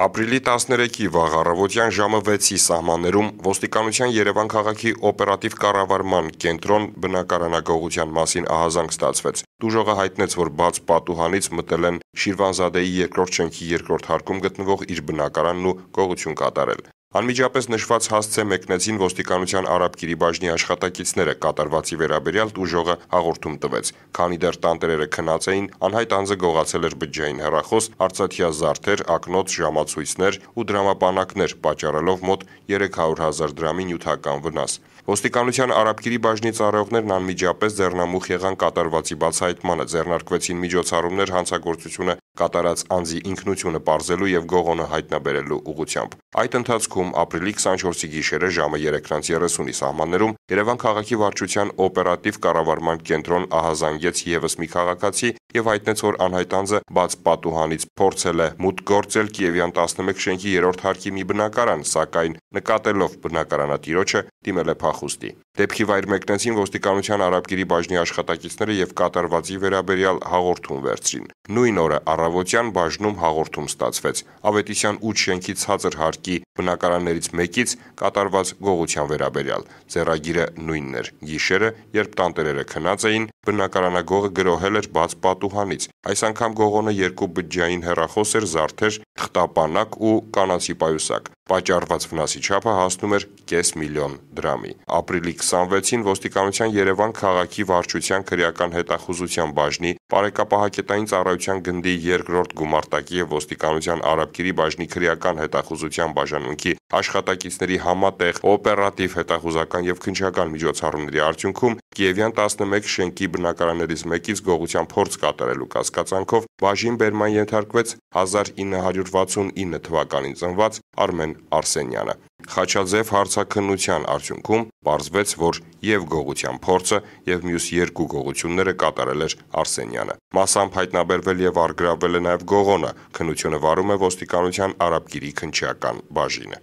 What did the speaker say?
Ապրիլի 13-ի վաղ առավոտյան ժամը 6-ի սահմաններում ոստիկանության Երևան քաղաքի օպերատիվ կառավարման կենտրոն բնակարանագողության մասին ահազանգ ստացվեց։ Դուժողը հայտնեց, որ բաց պատուհանից մտել են Շիրվանզադեի երկրորդ շենքի երկրորդ հարկում գտնվող իր բնակարանն ու գողություն կատարել։ Անմիջապես նշված հասցե մեկնեցին ոստիկանության արաբկիրի բաժնի աշխատակիցները կատարվածի վերաբերյալ տուժողը հաղորդում տվեց։ Քանի դեռ տանտերերը քնած էին, անհայտ անձը գողացել էր բջջային հեռախոս, արծաթյա զարդեր, ակնոց, ժամացույցներ ու դրամապանակներ, պատճառելով մոտ 300.000 դրամի նյութական վնաս։ Ոստիկանության արաբկիրի բաժնի ծառայողներն անմիջապես ձեռնամուխ եղան կատարվածի բացահայտմանը, ձեռնարկվեցին միջոցառումներ հանցագործությունը կատարած անձի ինքնությունը պարզելու եւ գողոնը հայտնաբերելու ուղղությամբ։ Այդ ընթացքում ապրիլի 24-ի գիշերը ժամը 3:30-ի սահմաններում Երևան քաղաքի վարչության օպերատիվ կառավարման կենտրոն ահազանգեց ևս մի քաղաքացի, եւ հայտնեց, որ անհայտ անձը բաց պատուհանից փորձել է մուտք գործել Կիևյան 11 շենքի 3-րդ հարկի մի բնակարան, սակայն նկատելով բնակարանատիրոջը դիմել է փախուստի։ Դեպքի վայր մեկնեցին ոստիկանության արաբգիրի բաժնի աշխատակիցները եւ կատարվածի վերաբերյալ հաղորդում վերցրին։ Նույն օրը առավոտյան բաժնում հաղորդում ստացվեց։ Ավետիսյան 8 շենքի ցածր հարկի բնակարաններից մեկից կատարված գողության վերաբերյալ։ Ձեռագիրը նույնն էր։ Գիշերը, երբ տանտերերը քնած էին, Բնակարանագողը գրոհել էր բաց պատուհանից։ Այս անգամ գողոնը երկու բջջային հեռախոս էր, զարդեր, թղթապանակ ու կանացի պայուսակ։ Պատճառված վնասի չափը հասնում էր կես միլիոն դրամի։ Ապրիլի 26-ին ոստիկանության Երևան քաղաքի վարչության քրեական հետախուզության բաժնի Պարեկապահակետային ծառայության գնդի երկրորդ գումարտակի եւ ոստիկանության Արաբկիրի բաժնի քրեական հետախուզության բաժանմունքի աշխատակիցների համատեղ օպերատիվ հետախուզական եւ քնչական միջոցառումների արդյունքում Կիևյան 11 շենքի բնակարաններից մեկից գողության փորձ կատարելու կասկածանքով բաժին բերման ենթարկվեց 1969 թվականին ծնված Արմեն Արսենյանը։ Խաչաձև հարցաքննության արդյունքում պարզվեց, որ եւ գողության փորձը եւ մյուս երկու գողությունները կատարել էր Արսենյանը։ Մասամբ հայտնաբերվել եւ առգրավվել է նաեւ գողոնը։ Քննությունը վարում է ոստիկանության Արաբգիրի քնչական բաժինը։